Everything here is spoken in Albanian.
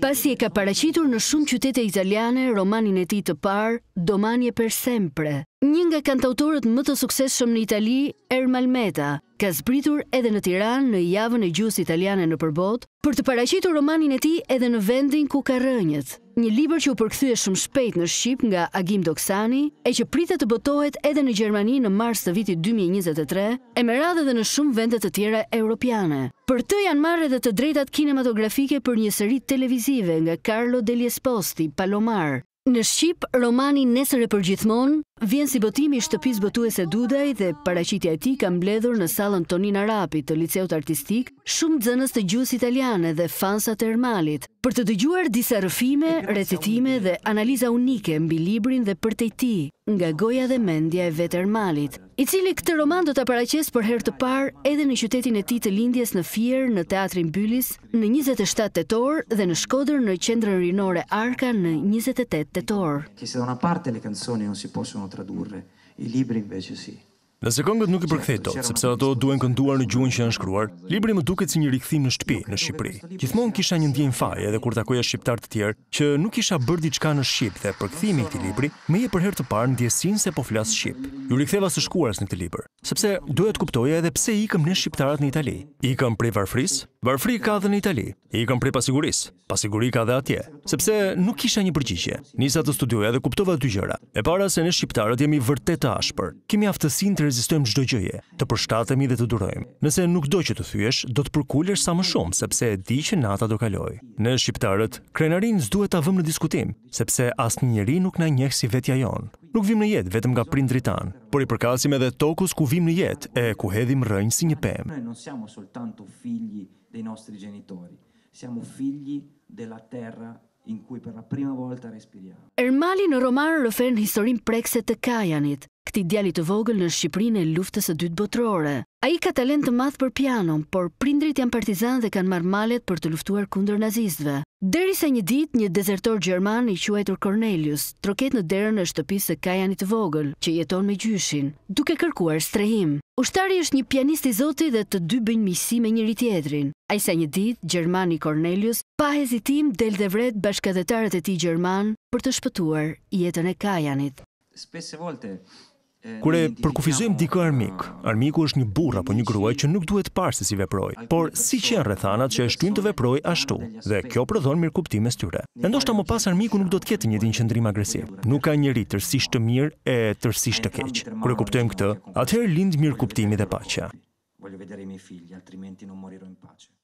Pasi e ka paracitur në shumë qytete italiane, romanin e ti të parë, Domanje per sempre. Njën nga kantautorët më të sukses shumë në Itali, Ermal Meta, ka zbritur edhe në Tiran në javën e gjusë italiane në përbot, për të paracitur romanin e ti edhe në vendin ku ka rënjët një libër që u përkthye shumë shpejt në Shqip nga Agim Doksani e që pritet të botohet edhe në Gjermani në mars të vitit 2023 e me radhe dhe në shumë vendet të tjera europiane. Për të janë marrë edhe të drejtat kinematografike për një sërit televizive nga Carlo Delies Palomar, Në Shqip, romani Nesër e përgjithmon vjen si botimi shtëpis bëtuese Dudaj dhe paracitja ti kam bledhur në salën Tonina Rapi të liceut artistik shumë dzënës të gjus italiane dhe fansa ermalit, për të dëgjuar disa rëfime, recitime dhe analiza unike mbi librin dhe për të ti nga goja dhe mendja e vetër malit, i cili këtë roman do të paraqes për herë të par edhe në qytetin e ti të lindjes në Fier, në teatrin Bylis në 27 të torë dhe në shkodër në qendrën rinore Arka në 28 të torë. Kësë dhona parte le këndësoni, non si posu tradurre, i libri në veqësi. Dhe se këngët nuk i përkthej sepse ato duhen kënduar në gjuhën që janë shkruar, libri më duket si një rikthim në shtëpi në Shqipëri. Gjithmonë kisha një ndjenjë faje edhe kur takoja shqiptar të tjerë që nuk kisha bër diçka në shqip dhe përkthimi i këtij libri më jep për herë të parë ndjesinë se po flas shqip. Ju riktheva së shkuarës në këtë libër, sepse duhet kuptoja edhe pse ikëm në shqiptarët në Itali. Ikëm prej varfrisë, varfri ka edhe në Itali. Ikëm prej pasigurisë, pasiguri ka dhe atje, sepse nuk kisha një përgjigje. Nisa të studioja dhe kuptova dy gjëra. E para se ne shqiptarët jemi vërtet të ashpër. Kemi aftësinë rezistojmë çdo gjëje, të përshtatemi dhe të durojmë. Nëse nuk do që të thyesh, do të përkullesh sa më shumë sepse e di që nata do kaloi. Në shqiptarët, krenarinë duhet ta vëmë në diskutim, sepse një njerëz nuk na njeh si vetja jon. Nuk vim në jetë vetëm nga prindrit tanë, por i përkasim edhe tokus ku vim në jetë e ku hedhim rrënj si një pemë. Ne nuk jam soltanto figli dei nostri genitori. Siamo figli della terra in cui per la prima volta respiriamo. Ermali në Roman rëfer në historin prekse të Kajanit, këtij djali të vogël në Shqipërinë e luftës së dytë botërore. Ai ka talent të madh për pianon, por prindrit janë partizanë dhe kanë marrë malet për të luftuar kundër nazistëve. sa një ditë një dezertor gjerman i quajtur Cornelius troket në derën e shtëpisë së Kajanit të vogël, që jeton me gjyshin, duke kërkuar strehim. Ushtari është një pianist i zoti dhe të dy bëjnë miqësi me njëri tjetrin. i sa një ditë gjermani Cornelius pa hezitim del dhe vret e tij gjerman për të shpëtuar jetën e Kajanit. volte Kur e përkufizojmë dikë armik, armiku është një burrë apo një gruaj që nuk duhet parë se si veproj, por si që janë rrethanat që e shtuin të veproj ashtu, dhe kjo prodhon mirë mes tyre. Ne ndoshta më pas armiku nuk do të ketë një ditë qëndrim agresiv. Nuk ka njëri tërësisht të mirë e tërësisht të keq. Kur e kuptojmë këtë, atëherë lind mirëkuptimi dhe paqja. Voglio vedere i miei figli, altrimenti non in pace.